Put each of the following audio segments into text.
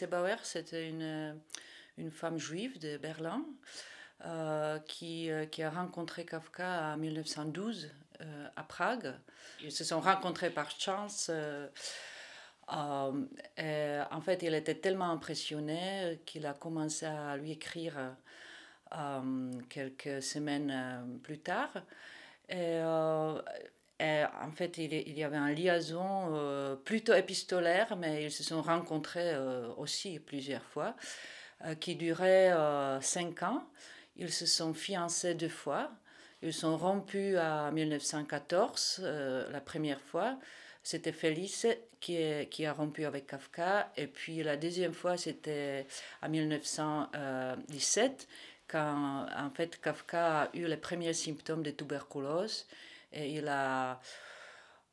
Bauer, c'était une, euh, une femme juive de Berlin euh, qui, euh, qui, a rencontré Kafka en 1912 à Prague. Ils se sont rencontrés par chance. en fait, il était tellement impressionné qu'il a commencé à lui écrire quelques semaines plus tard. Et, euh, en fait, il, y avait un liaison euh, plutôt épistolaire, mais ils se sont rencontrés euh, aussi plusieurs fois, qui durait cinq ans. Ils se sont fiancés deux fois. Ils sont rompus en 1914, la première fois. C'était Félix qui, a rompu avec Kafka. Et puis la deuxième fois, c'était en 1917, quand en fait Kafka a eu les premiers symptômes de tuberculose. Et il a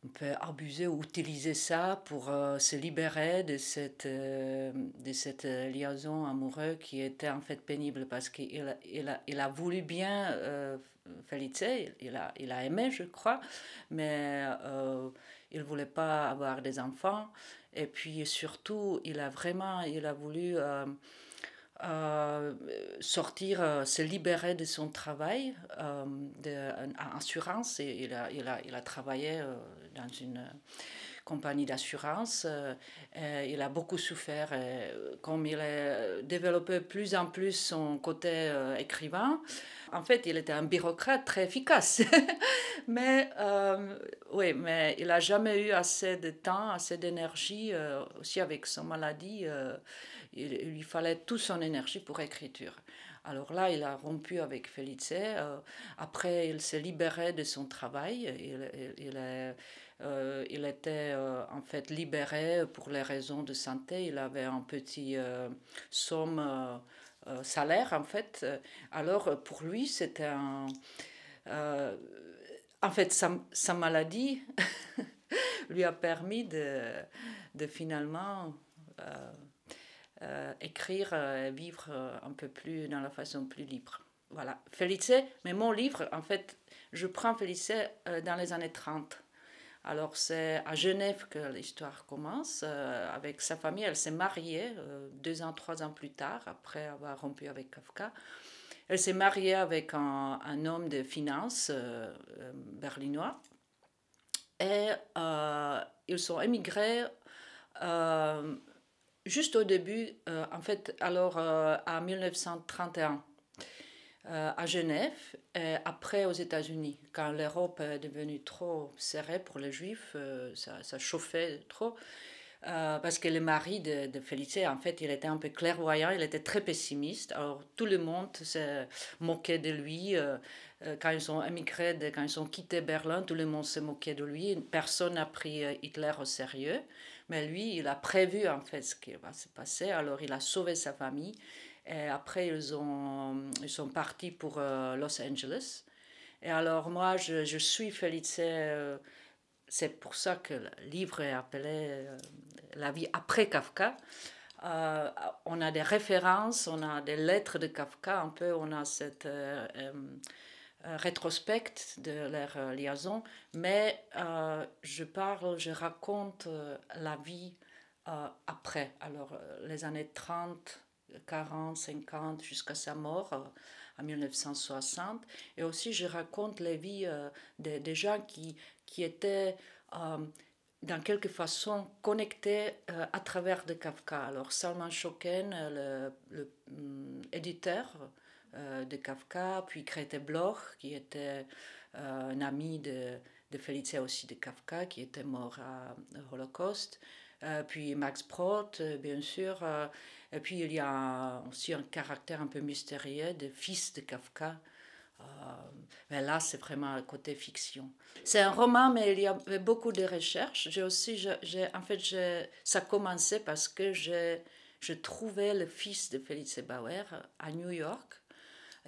un peut abuser ou utiliser ça pour euh, se libérer de cette, euh, de cette euh, liaison amoureuse qui était en fait pénible parce qu'il il a, il a, voulu bien euh, il a, il a aimé je crois, mais il ne voulait pas avoir des enfants et puis surtout il a vraiment, il a voulu euh, sortir, euh, se libérer de son travail euh, de, assurance. Et, il, il, a, il a travaillé dans une compagnie d'assurance. Euh, euh, il a beaucoup souffert. Euh, comme il a développé plus en plus son côté écrivain, en fait, il était un bureaucrate très efficace. mais oui, mais il n'a jamais eu assez de temps, assez d'énergie. aussi avec son maladie, il, lui fallait toute son énergie pour l'écriture Alors là, il a rompu avec Felice. après, il s'est libéré de son travail. Il, il, il euh, il était euh, en fait libéré pour les raisons de santé. Il avait un petit euh, somme salaire en fait. Alors pour lui, c'était un. en fait, sa, sa maladie lui a permis de, de finalement. écrire et vivre un peu plus dans la façon plus libre. Voilà, Felice, mais mon livre, en fait, je prends Felice dans les années 30. Alors c'est à Genève que l'histoire commence. Euh, avec sa famille, elle s'est mariée euh, deux ans, trois ans plus tard, après avoir rompu avec Kafka. Elle s'est mariée avec un, homme de finances euh, berlinois. Et ils sont émigrés juste au début, en fait, alors à 1931. Euh, à Genève, et euh, après aux États-Unis. Quand l'Europe est devenue trop serrée pour les Juifs, euh, ça, chauffait trop. parce que le mari de, de en fait, il était un peu clairvoyant, il était très pessimiste. Alors tout le monde se moquait de lui. quand ils ont émigré, quand ils ont quitté Berlin, tout le monde se moquait de lui. Personne n'a pris Hitler au sérieux. Mais lui, il a prévu en fait ce qui va se passer. Alors il a sauvé sa famille et après, ils, ont, ils sont partis pour euh, Los Angeles. Et alors, moi, je, je suis Felice. Euh, c'est pour ça que le livre est appelé euh, La vie après Kafka. on a des références, on a des lettres de Kafka, un peu, on a cette euh, rétrospecte de leur liaison, mais je parle, je raconte la vie après, alors les années 30, 40, 50, jusqu'à sa mort euh, en 1960. Et aussi, je raconte les vies euh, des, des gens qui, qui étaient euh, dans quelque façon connectés à travers de Kafka. Alors Salman Schocken, le, le mm, éditeur de Kafka, puis Grete Bloch, qui était un ami de, de Felicia aussi de Kafka, qui était mort à, l'Holocauste euh, puis Max Brod, euh, bien sûr. Euh, et puis il y a aussi un caractère un peu mystérieux de fils de Kafka. mais là, c'est vraiment le côté fiction. C'est un roman, mais il y a beaucoup de recherches. J'ai aussi, j'ai, en fait, ça a commencé parce que j'ai, je trouvais le fils de Félix Bauer à New York,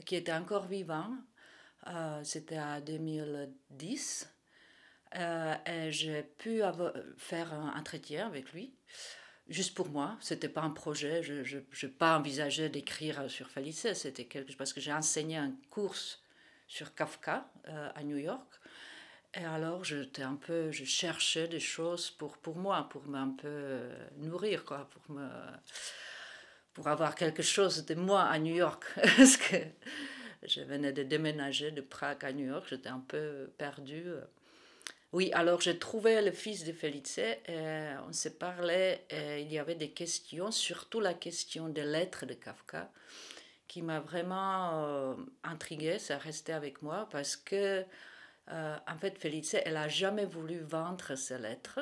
qui était encore vivant. c'était à 2010. Euh, euh, j'ai pu faire un entretien avec lui juste pour moi. C'était pas un projet. Je n'ai pas envisagé d'écrire sur Felice. C'était quelque parce que j'ai enseigné un course sur Kafka euh, à New York. Et alors j'étais un peu, je cherchais des choses pour pour moi, pour un peu nourrir quoi, pour me, pour avoir quelque chose de moi à New York. parce que je venais de déménager de Prague à New York. J'étais un peu perdue. Oui, alors j'ai trouvé le fils de Felice, et euh, on s'est parlé, euh, il y avait des questions, surtout la question des lettres de Kafka, qui m'a vraiment euh, intriguée, ça resté avec moi, parce que, en fait, Felice, elle n'a jamais voulu vendre ses lettres,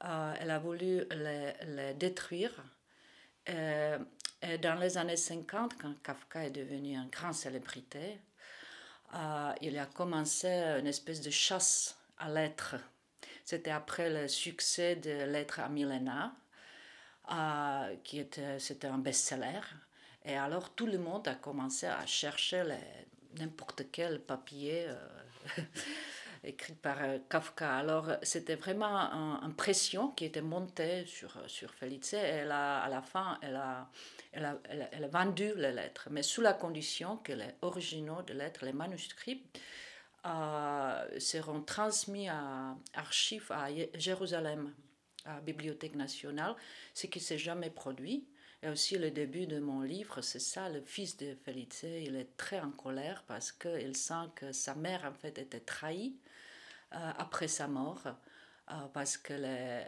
elle a voulu les, détruire. Et, dans les années 50, quand Kafka est devenu un grand célébrité, il a commencé une espèce de chasse à C'était après le succès de L'être à Milena, euh, qui était, c'était un best-seller. Et alors tout le monde a commencé à chercher les, n'importe quel papier euh, écrit par euh, Kafka. Alors c'était vraiment une pression qui était montée sur, sur Felice. Et elle à la fin, elle a, elle, a, elle, a, elle a vendu les lettres, mais sous la condition que les originaux de lettres, les manuscrits, seront transmis à archives à Jérusalem, à la Bibliothèque nationale, ce qui s'est jamais produit. Et aussi le début de mon livre, c'est ça, le fils de Félix il est très en colère parce qu'il sent que sa mère en fait était trahie euh, après sa mort. Euh, parce que les,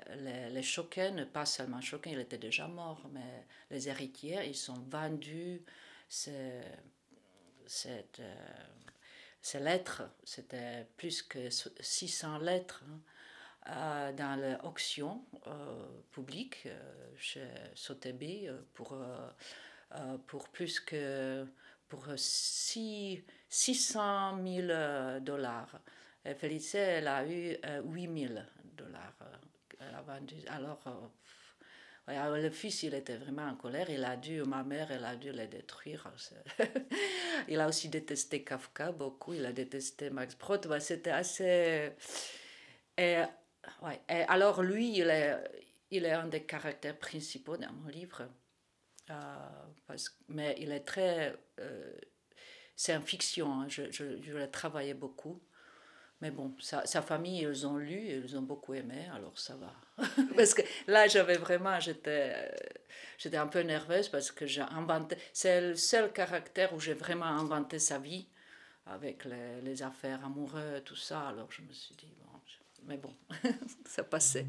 les, les pas seulement choquins il était déjà mort, mais les héritiers, ils sont vendus cette, cette euh, ces lettres, c'était plus que 600 lettres hein, euh, dans l'auction euh, publique euh, chez Sotheby euh, pour, pour plus que pour 6, 600 000 dollars. Et Felice, elle a eu 8 000 dollars. Alors, le fils, il était vraiment en colère. Il a dû, ma mère, elle a dû les détruire. Hein, Il a aussi détesté Kafka beaucoup, il a détesté Max Brod. C'était assez. Et, ouais. alors, lui, il est, il est un des caractères principaux dans mon livre. Euh, mais il est très. Euh, c'est en fiction, hein, je, je, je l'ai travaillé beaucoup. Mais bon, sa, sa, famille, ils ont lu, ils ont beaucoup aimé, alors ça va. parce que là, j'avais vraiment, j'étais, j'étais un peu nerveuse parce que j'ai inventé, c'est le seul caractère où j'ai vraiment inventé sa vie avec les, affaires amoureuses, tout ça. Alors je me suis dit, bon, mais bon, ça passait.